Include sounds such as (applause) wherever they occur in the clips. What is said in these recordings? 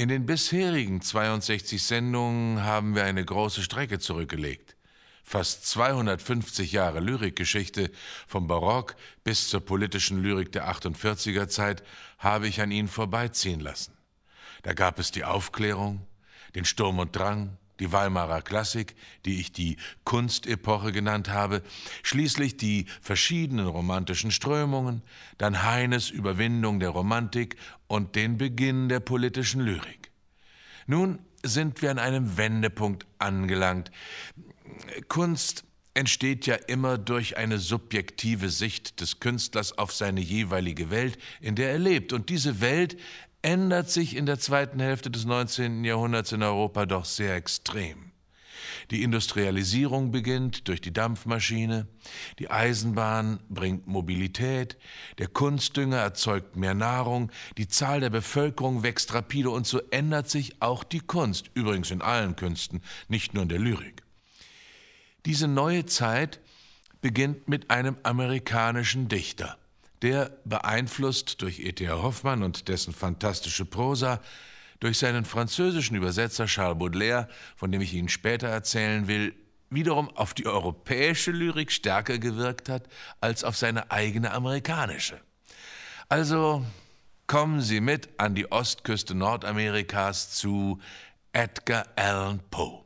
In den bisherigen 62 Sendungen haben wir eine große Strecke zurückgelegt. Fast 250 Jahre Lyrikgeschichte, vom Barock bis zur politischen Lyrik der 48er Zeit, habe ich an Ihnen vorbeiziehen lassen. Da gab es die Aufklärung, den Sturm und Drang, die Weimarer Klassik, die ich die Kunstepoche genannt habe, schließlich die verschiedenen romantischen Strömungen, dann Heines Überwindung der Romantik und den Beginn der politischen Lyrik. Nun sind wir an einem Wendepunkt angelangt. Kunst entsteht ja immer durch eine subjektive Sicht des Künstlers auf seine jeweilige Welt, in der er lebt. Und diese Welt ändert sich in der zweiten Hälfte des 19. Jahrhunderts in Europa doch sehr extrem. Die Industrialisierung beginnt durch die Dampfmaschine, die Eisenbahn bringt Mobilität, der Kunstdünger erzeugt mehr Nahrung, die Zahl der Bevölkerung wächst rapide und so ändert sich auch die Kunst, übrigens in allen Künsten, nicht nur in der Lyrik. Diese neue Zeit beginnt mit einem amerikanischen Dichter, der, beeinflusst durch E.T.A. Hoffmann und dessen fantastische Prosa, durch seinen französischen Übersetzer Charles Baudelaire, von dem ich Ihnen später erzählen will, wiederum auf die europäische Lyrik stärker gewirkt hat als auf seine eigene amerikanische. Also kommen Sie mit an die Ostküste Nordamerikas zu Edgar Allan Poe.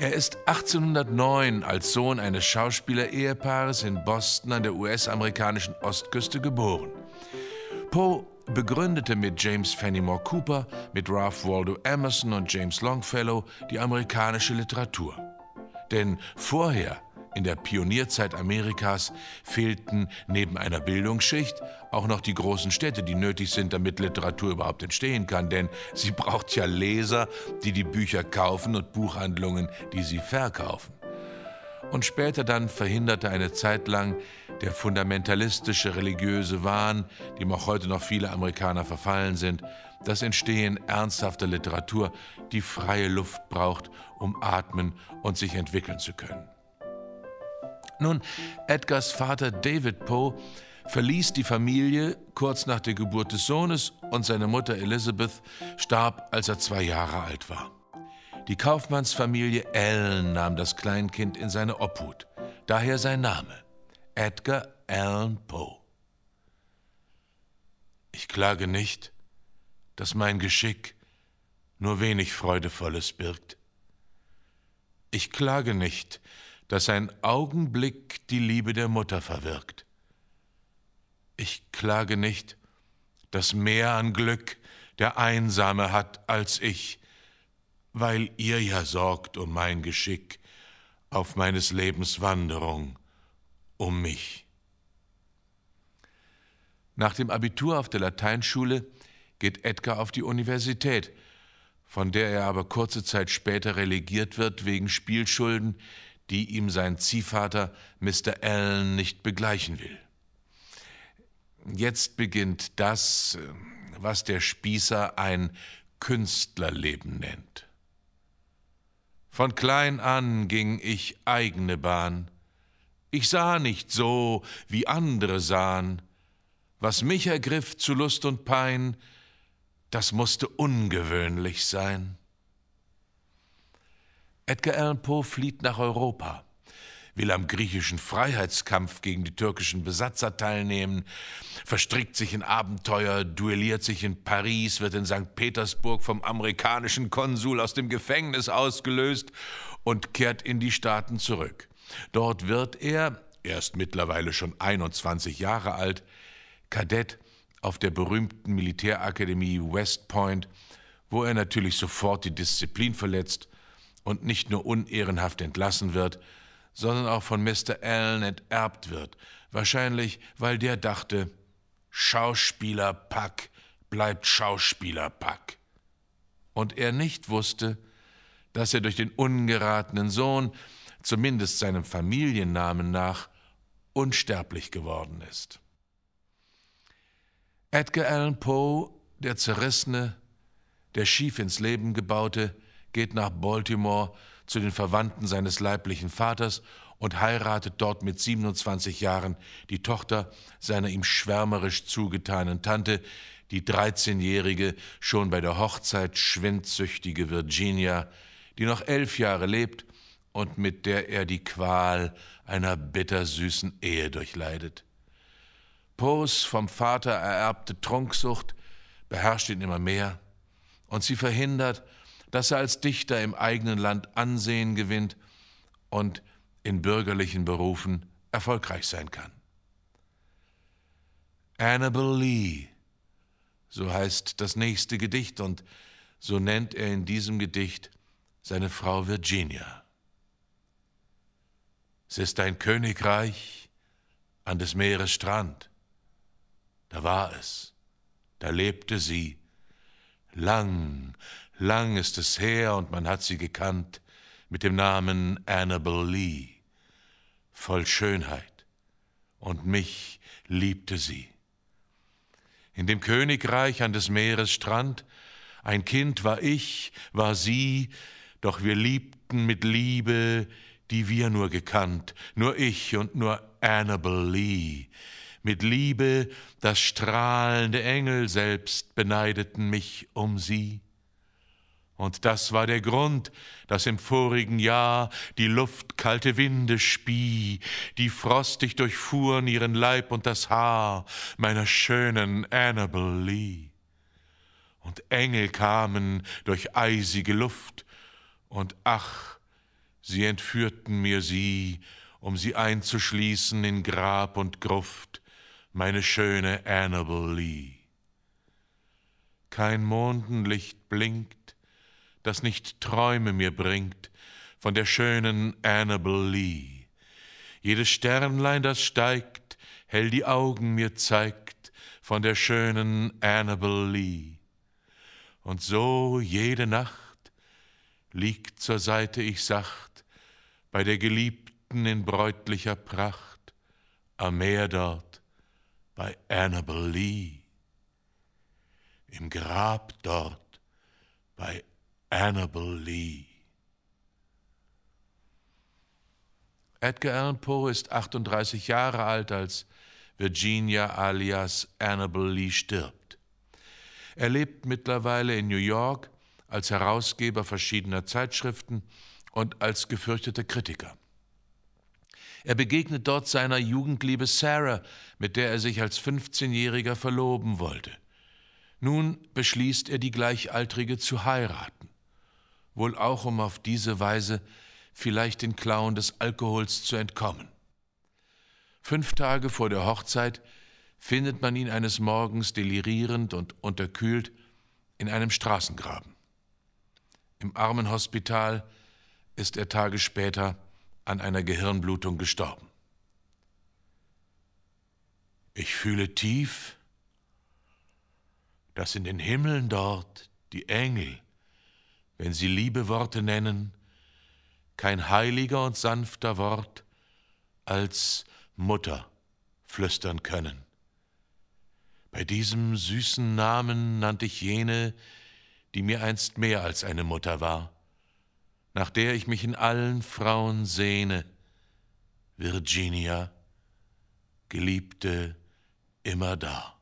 Er ist 1809 als Sohn eines Schauspielerehepaares in Boston an der US-amerikanischen Ostküste geboren. Poe begründete mit James Fenimore Cooper, mit Ralph Waldo Emerson und James Longfellow die amerikanische Literatur. Denn vorher in der Pionierzeit Amerikas fehlten neben einer Bildungsschicht auch noch die großen Städte, die nötig sind, damit Literatur überhaupt entstehen kann. Denn sie (laughs) braucht ja Leser, die die Bücher kaufen und Buchhandlungen, die sie verkaufen. Und später dann verhinderte eine Zeit lang der fundamentalistische religiöse Wahn, dem auch heute noch viele Amerikaner verfallen sind, das Entstehen ernsthafter Literatur, die freie Luft braucht, um atmen und sich entwickeln zu können. Nun, Edgars Vater David Poe verließ die Familie kurz nach der Geburt des Sohnes und seine Mutter Elizabeth starb, als er zwei Jahre alt war. Die Kaufmannsfamilie Allen nahm das Kleinkind in seine Obhut, daher sein Name, Edgar Allan Poe. Ich klage nicht, dass mein Geschick nur wenig Freudevolles birgt. Ich klage nicht, dass dass ein Augenblick die Liebe der Mutter verwirkt. Ich klage nicht, dass mehr an Glück der Einsame hat als ich, weil ihr ja sorgt um mein Geschick, auf meines Lebens Wanderung, um mich. Nach dem Abitur auf der Lateinschule geht Edgar auf die Universität, von der er aber kurze Zeit später relegiert wird wegen Spielschulden, die ihm sein Ziehvater Mr. Allen nicht begleichen will. Jetzt beginnt das, äh, was der Spießer ein Künstlerleben nennt. Von klein an ging ich eigene Bahn. Ich sah nicht so, wie andere sahen. Was mich ergriff zu Lust und Pein, das musste ungewöhnlich sein. Edgar Allan Poe flieht nach Europa, will am griechischen Freiheitskampf gegen die türkischen Besatzer teilnehmen, verstrickt sich in Abenteuer, duelliert sich in Paris, wird in St. Petersburg vom amerikanischen Konsul aus dem Gefängnis ausgelöst und kehrt in die Staaten zurück. Dort wird er, erst mittlerweile schon 21 Jahre alt, Kadett auf der berühmten Militärakademie West Point, wo er natürlich sofort die Disziplin verletzt und nicht nur unehrenhaft entlassen wird, sondern auch von Mr. Allen enterbt wird, wahrscheinlich weil der dachte, Schauspielerpack bleibt Schauspielerpack. Und er nicht wusste, dass er durch den ungeratenen Sohn, zumindest seinem Familiennamen nach, unsterblich geworden ist. Edgar Allan Poe, der Zerrissene, der schief ins Leben gebaute, geht nach Baltimore zu den Verwandten seines leiblichen Vaters und heiratet dort mit 27 Jahren die Tochter seiner ihm schwärmerisch zugetanen Tante, die 13-jährige, schon bei der Hochzeit schwindsüchtige Virginia, die noch elf Jahre lebt und mit der er die Qual einer bittersüßen Ehe durchleidet. Poes vom Vater ererbte Trunksucht beherrscht ihn immer mehr und sie verhindert dass er als Dichter im eigenen Land Ansehen gewinnt und in bürgerlichen Berufen erfolgreich sein kann. Annabel Lee, so heißt das nächste Gedicht und so nennt er in diesem Gedicht seine Frau Virginia. Es ist ein Königreich an des Meeres Strand. Da war es, da lebte sie Lang, lang ist es her und man hat sie gekannt mit dem Namen Annabel Lee, voll Schönheit. Und mich liebte sie. In dem Königreich an des Meeres Strand, ein Kind war ich, war sie, doch wir liebten mit Liebe, die wir nur gekannt, nur ich und nur Annabel Lee, mit Liebe, das strahlende Engel selbst beneideten mich um sie. Und das war der Grund, dass im vorigen Jahr die Luft kalte Winde spie, die frostig durchfuhren ihren Leib und das Haar meiner schönen Annabel Lee. Und Engel kamen durch eisige Luft, und ach, sie entführten mir sie, um sie einzuschließen in Grab und Gruft, meine schöne Annabel Lee. Kein Mondenlicht blinkt, das nicht Träume mir bringt von der schönen Annabel Lee. Jedes Sternlein, das steigt, hell die Augen mir zeigt von der schönen Annabel Lee. Und so jede Nacht liegt zur Seite ich sacht bei der Geliebten in bräutlicher Pracht am Meer dort bei Annabel Lee, im Grab dort bei Annabel Lee. Edgar Allan Poe ist 38 Jahre alt, als Virginia alias Annabel Lee stirbt. Er lebt mittlerweile in New York als Herausgeber verschiedener Zeitschriften und als gefürchteter Kritiker. Er begegnet dort seiner Jugendliebe Sarah, mit der er sich als 15-Jähriger verloben wollte. Nun beschließt er, die Gleichaltrige zu heiraten. Wohl auch, um auf diese Weise vielleicht den Klauen des Alkohols zu entkommen. Fünf Tage vor der Hochzeit findet man ihn eines Morgens delirierend und unterkühlt in einem Straßengraben. Im Armenhospital ist er Tage später an einer Gehirnblutung gestorben. Ich fühle tief, dass in den Himmeln dort die Engel, wenn sie liebe Worte nennen, kein heiliger und sanfter Wort als Mutter flüstern können. Bei diesem süßen Namen nannte ich jene, die mir einst mehr als eine Mutter war nach der ich mich in allen Frauen sehne, Virginia, Geliebte, immer da.